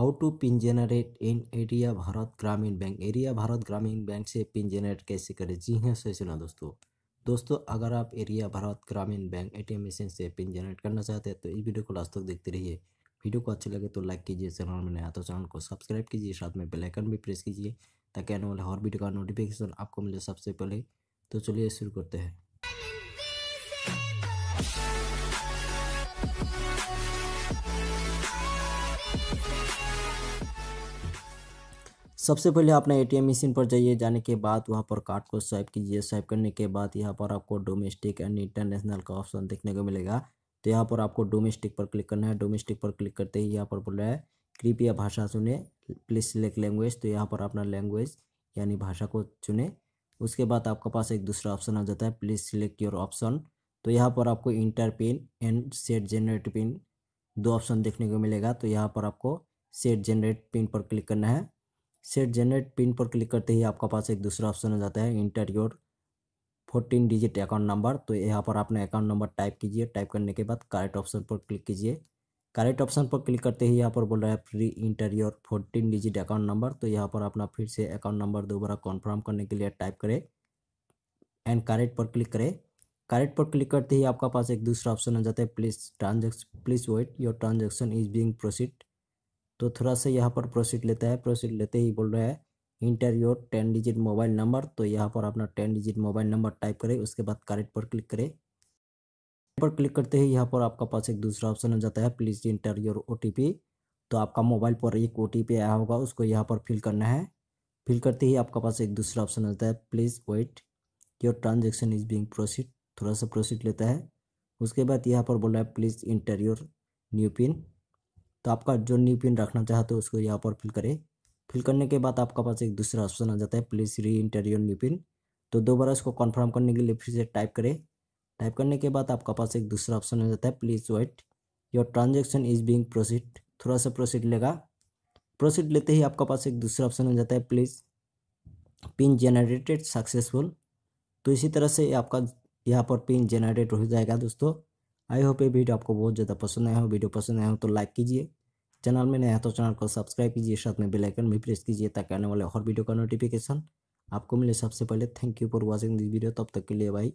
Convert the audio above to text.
how to pin generate in area Bharat Gramin bank area Bharat Gramin bank से pin generate कैसे करें जी हाँ सही सुना दोस्तों दोस्तों अगर आप area Bharat Gramin bank ATM machine से पिन जनरेट करना चाहते हैं तो इस वीडियो को लास्ट तक देखते रहिए वीडियो को अच्छे लगे तो लाइक कीजिए चैनल में नया तो चैनल को सब्सक्राइब कीजिए साथ में बेल आइकन भी प्रेस कीजिए ताकि आने वाले हर वीडियो का नोटिफिकेशन आपको मिले सबसे पहले तो चलिए शुरू करते हैं सबसे पहले अपना एटीएम मशीन पर जाइए जाने के बाद वहाँ पर कार्ड को स्वाइप कीजिए स्वाइप करने के बाद यहाँ पर आपको डोमेस्टिक एंड इंटरनेशनल का ऑप्शन देखने को मिलेगा तो यहाँ पर आपको डोमेस्टिक पर क्लिक करना है डोमेस्टिक पर क्लिक करते ही यहाँ पर बोल रहा है कृपया भाषा सुने प्लीज सिलेक्ट लैंग्वेज तो यहाँ पर अपना लैंग्वेज यानी भाषा को चुने उसके बाद आपके पास एक दूसरा ऑप्शन आ जाता है प्लीज़ सिलेक्ट योर ऑप्शन तो यहाँ पर आपको enter pin and set generate pin दो ऑप्शन देखने को मिलेगा तो यहाँ पर आपको सेट जनरेट पिन पर क्लिक करना है सेट जनरेट पिन पर क्लिक करते ही आपका पास एक दूसरा ऑप्शन हो जाता है enter your fourteen digit account number तो यहाँ पर आपने अकाउंट नंबर टाइप कीजिए टाइप करने के बाद करेक्ट ऑप्शन पर क्लिक कीजिए करेक्ट ऑप्शन पर क्लिक करते ही यहाँ पर बोल रहा है pre enter your fourteen digit account number तो यहाँ पर अपना फिर से अकाउंट नंबर दोबारा कन्फर्म करने के लिए टाइप करें एंड करेक्ट पर क्लिक करें करेक्ट पर क्लिक करते ही आपका पास एक दूसरा ऑप्शन आ जाता है please transaction please wait your transaction is being proceed तो थोड़ा सा यहाँ पर प्रोसीड लेता है प्रोसीड लेते ही बोल रहा है enter your ten digit mobile number तो यहाँ पर अपना ten digit mobile number type करें उसके बाद करेक्ट पर क्लिक करें पर क्लिक करते ही यहाँ पर आपका पास एक दूसरा ऑप्शन आ जाता है प्लीज़ इंटर योर ओ तो आपका मोबाइल पर एक ओ आया होगा उसको यहाँ पर फिल करना है फिल करते ही आपका पास एक दूसरा ऑप्शन जाता है please wait your transaction is being proceed थोड़ा सा प्रोसीड लेता है उसके बाद यहाँ पर बोला है please enter your new pin तो आपका जो न्यू पिन रखना चाहते हो उसको यहाँ पर फिल करें फिल करने के बाद आपका पास एक दूसरा ऑप्शन आ जाता है प्लीज री इंटर योर न्यू पिन तो दोबारा इसको कन्फर्म करने के लिए फिर से टाइप करें टाइप करने के बाद आपका पास एक दूसरा ऑप्शन आ जाता है please wait your transaction is being proceed थोड़ा सा प्रोसीड लेगा प्रोसीड लेते ही आपका पास एक दूसरा ऑप्शन आ जाता है प्लीज़ पिन जनरेटेड सक्सेसफुल तो इसी तरह से आपका यहाँ पर पिन जेनरेट हो जाएगा दोस्तों आई होप ये वीडियो आपको बहुत ज़्यादा पसंद आया हो वीडियो पसंद आया हो तो लाइक कीजिए चैनल में नया तो चैनल को सब्सक्राइब कीजिए साथ में बेल भी प्रेस कीजिए ताकि आने वाले और वीडियो का नोटिफिकेशन आपको मिले सबसे पहले thank you for watching this video तब तक के लिए भाई